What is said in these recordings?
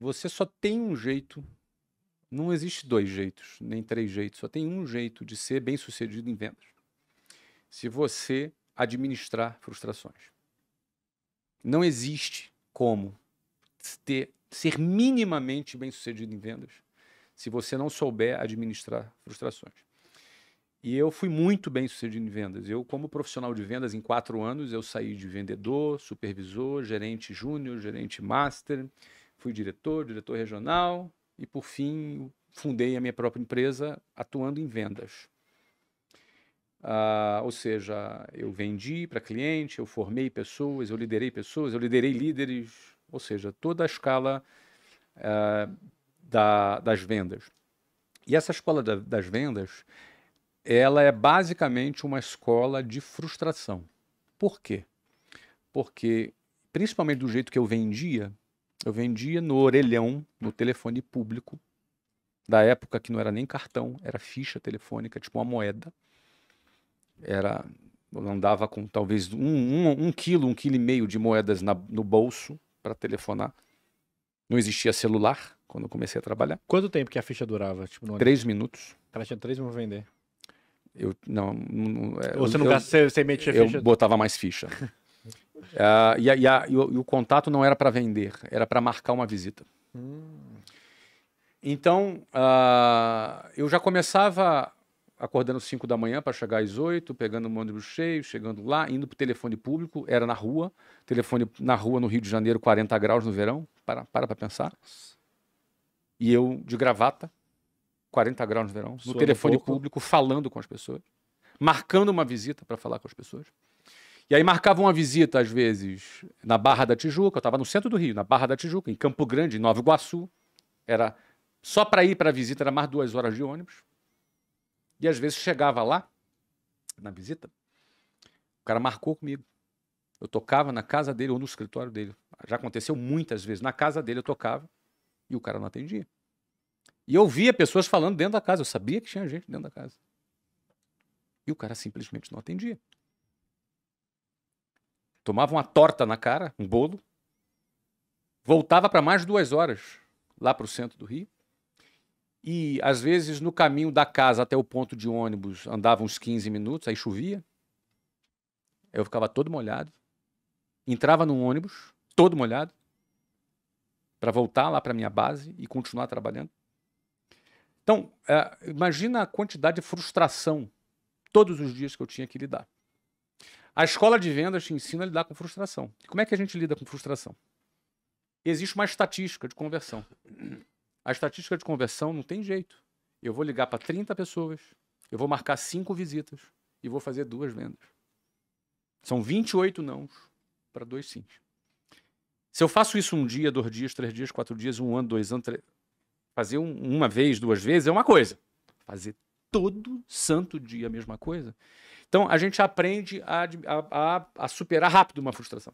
você só tem um jeito. Não existe dois jeitos, nem três jeitos. Só tem um jeito de ser bem sucedido em vendas. Se você administrar frustrações. Não existe como ter, ser minimamente bem sucedido em vendas se você não souber administrar frustrações. E eu fui muito bem sucedido em vendas. Eu, como profissional de vendas, em quatro anos, eu saí de vendedor, supervisor, gerente júnior, gerente master, fui diretor, diretor regional e, por fim, fundei a minha própria empresa atuando em vendas. Ah, ou seja, eu vendi para cliente, eu formei pessoas, eu liderei pessoas, eu liderei líderes, ou seja, toda a escala eh, da, das vendas. E essa escola da, das vendas, ela é basicamente uma escola de frustração. Por quê? Porque, principalmente do jeito que eu vendia, eu vendia no orelhão, no telefone público, da época que não era nem cartão, era ficha telefônica, tipo uma moeda. Era, eu andava com talvez um, um, um quilo, um quilo e meio de moedas na, no bolso para telefonar. Não existia celular quando eu comecei a trabalhar. Quanto tempo que a ficha durava? Tipo, três minutos. Ela tinha três minutos vender. Eu não. não é, você não gasta, você, você metia ficha? Eu botava mais ficha. Uh, e, a, e, a, e, o, e, o, contato não era para vender, era para marcar uma visita. Hum. Então, uh, eu já começava acordando 5 da manhã para chegar às 8, pegando um ônibus cheio, chegando lá, indo para o telefone público, era na rua, telefone na rua no Rio de Janeiro, 40 graus no verão, para para pra pensar. E eu de gravata, 40 graus no verão, no telefone um público, falando com as pessoas, marcando uma visita para falar com as pessoas. E aí marcava uma visita, às vezes, na Barra da Tijuca, eu estava no centro do Rio, na Barra da Tijuca, em Campo Grande, em Nova Iguaçu. Era só para ir para a visita era mais duas horas de ônibus. E às vezes chegava lá, na visita, o cara marcou comigo. Eu tocava na casa dele ou no escritório dele. Já aconteceu muitas vezes. Na casa dele eu tocava e o cara não atendia. E eu via pessoas falando dentro da casa. Eu sabia que tinha gente dentro da casa. E o cara simplesmente não atendia tomava uma torta na cara, um bolo, voltava para mais duas horas lá para o centro do Rio. E às vezes no caminho da casa até o ponto de ônibus andava uns 15 minutos, aí chovia. Eu ficava todo molhado. Entrava num ônibus, todo molhado, para voltar lá para minha base e continuar trabalhando. Então, é, imagina a quantidade de frustração todos os dias que eu tinha que lidar. A escola de vendas te ensina a lidar com frustração. Como é que a gente lida com frustração? Existe uma estatística de conversão. A estatística de conversão não tem jeito. Eu vou ligar para 30 pessoas, eu vou marcar 5 visitas e vou fazer duas vendas. São 28 nãos para dois sims. Se eu faço isso um dia, dois dias, três dias, quatro dias, um ano, dois anos, três... fazer um, uma vez, duas vezes é uma coisa. Fazer todo santo dia a mesma coisa então, a gente aprende a, a, a superar rápido uma frustração.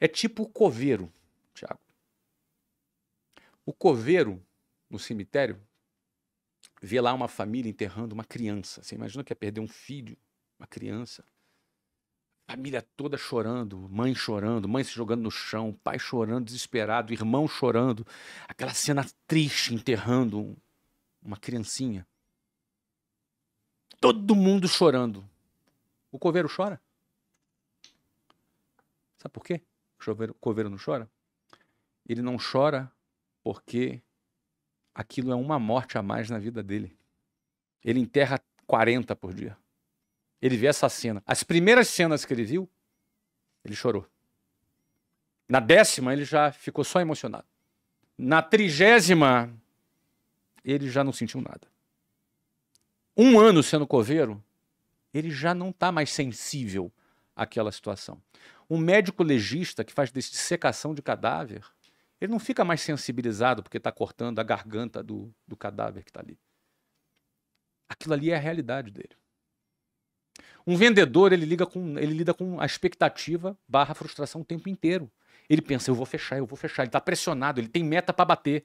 É tipo o coveiro, Tiago. O coveiro, no cemitério, vê lá uma família enterrando uma criança. Você imagina que ia é perder um filho, uma criança. Família toda chorando, mãe chorando, mãe se jogando no chão, pai chorando, desesperado, irmão chorando. Aquela cena triste enterrando uma criancinha todo mundo chorando. O coveiro chora? Sabe por quê? O coveiro não chora? Ele não chora porque aquilo é uma morte a mais na vida dele. Ele enterra 40 por dia. Ele vê essa cena. As primeiras cenas que ele viu, ele chorou. Na décima, ele já ficou só emocionado. Na trigésima, ele já não sentiu nada um ano sendo coveiro, ele já não está mais sensível àquela situação. Um médico legista que faz dissecação de cadáver, ele não fica mais sensibilizado porque está cortando a garganta do, do cadáver que está ali. Aquilo ali é a realidade dele. Um vendedor ele, liga com, ele lida com a expectativa barra frustração o tempo inteiro. Ele pensa, eu vou fechar, eu vou fechar. Ele está pressionado, ele tem meta para bater.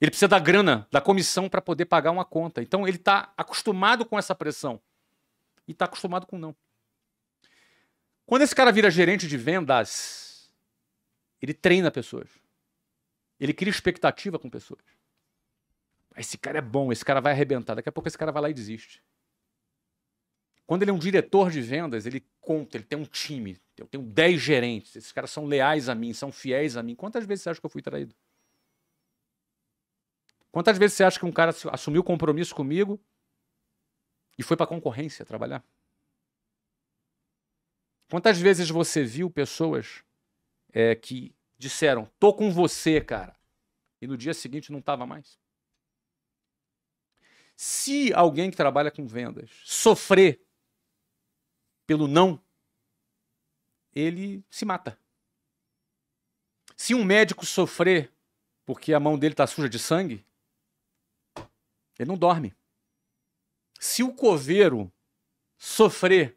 Ele precisa da grana, da comissão para poder pagar uma conta. Então ele está acostumado com essa pressão. E está acostumado com não. Quando esse cara vira gerente de vendas, ele treina pessoas. Ele cria expectativa com pessoas. Esse cara é bom, esse cara vai arrebentar. Daqui a pouco esse cara vai lá e desiste. Quando ele é um diretor de vendas, ele conta, ele tem um time. Eu tenho 10 gerentes. Esses caras são leais a mim, são fiéis a mim. Quantas vezes você acha que eu fui traído? Quantas vezes você acha que um cara assumiu compromisso comigo e foi para concorrência trabalhar? Quantas vezes você viu pessoas é, que disseram: "Tô com você, cara", e no dia seguinte não tava mais? Se alguém que trabalha com vendas sofrer pelo não, ele se mata. Se um médico sofrer porque a mão dele está suja de sangue, ele não dorme. Se o coveiro sofrer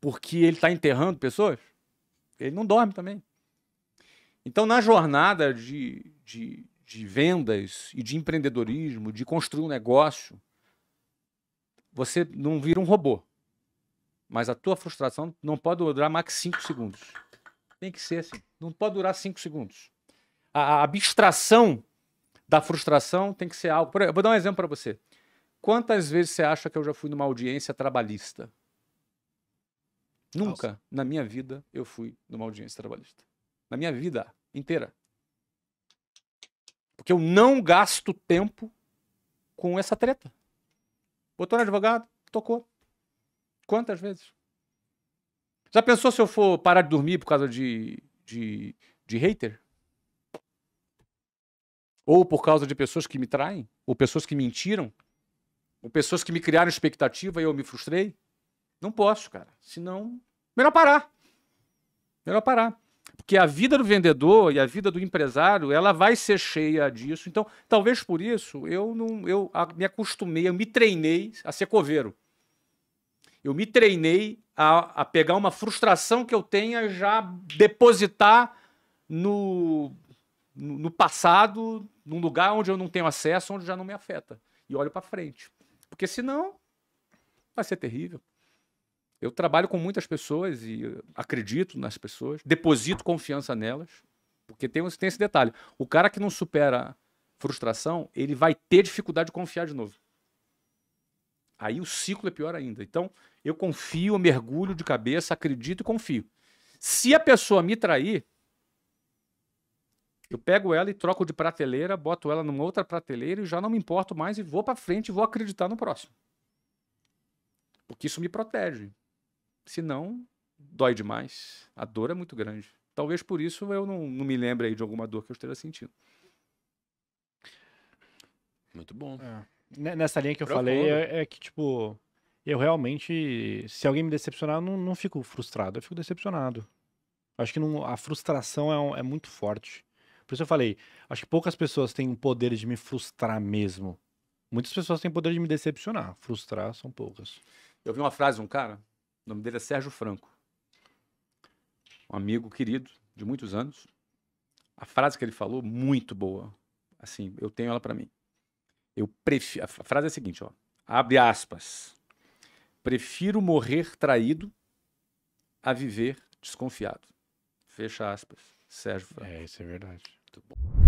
porque ele está enterrando pessoas, ele não dorme também. Então, na jornada de, de, de vendas e de empreendedorismo, de construir um negócio, você não vira um robô. Mas a tua frustração não pode durar mais cinco segundos. Tem que ser assim. Não pode durar cinco segundos. A abstração da frustração tem que ser algo. Exemplo, eu vou dar um exemplo para você. Quantas vezes você acha que eu já fui numa audiência trabalhista? Nunca Nossa. na minha vida eu fui numa audiência trabalhista. Na minha vida inteira. Porque eu não gasto tempo com essa treta. Botou no advogado, tocou. Quantas vezes? Já pensou se eu for parar de dormir por causa de, de, de hater? Ou por causa de pessoas que me traem, ou pessoas que mentiram, ou pessoas que me criaram expectativa e eu me frustrei. Não posso, cara. Senão, melhor parar. Melhor parar. Porque a vida do vendedor e a vida do empresário, ela vai ser cheia disso. Então, talvez por isso eu não eu me acostumei, eu me treinei a ser coveiro. Eu me treinei a, a pegar uma frustração que eu tenha já depositar no no passado, num lugar onde eu não tenho acesso, onde já não me afeta. E olho para frente. Porque senão vai ser terrível. Eu trabalho com muitas pessoas e acredito nas pessoas, deposito confiança nelas, porque tem, tem esse detalhe. O cara que não supera frustração, ele vai ter dificuldade de confiar de novo. Aí o ciclo é pior ainda. Então, eu confio, mergulho de cabeça, acredito e confio. Se a pessoa me trair, eu pego ela e troco de prateleira, boto ela numa outra prateleira e já não me importo mais e vou para frente e vou acreditar no próximo. Porque isso me protege. Senão, dói demais. A dor é muito grande. Talvez por isso eu não, não me lembre aí de alguma dor que eu esteja sentindo. Muito bom. É. Nessa linha que eu Procura. falei é, é, que, tipo, eu realmente, se alguém me decepcionar, eu não, não fico frustrado, eu fico decepcionado. Acho que não, a frustração é, é muito forte. Por isso eu falei, acho que poucas pessoas têm o poder de me frustrar mesmo. Muitas pessoas têm o poder de me decepcionar. Frustrar são poucas. Eu vi uma frase de um cara, o nome dele é Sérgio Franco. Um amigo querido de muitos anos. A frase que ele falou, muito boa. Assim, eu tenho ela para mim. Eu prefiro. A frase é a seguinte, ó. Abre aspas. Prefiro morrer traído a viver desconfiado. Fecha aspas. É, isso é verdade. Muito bom.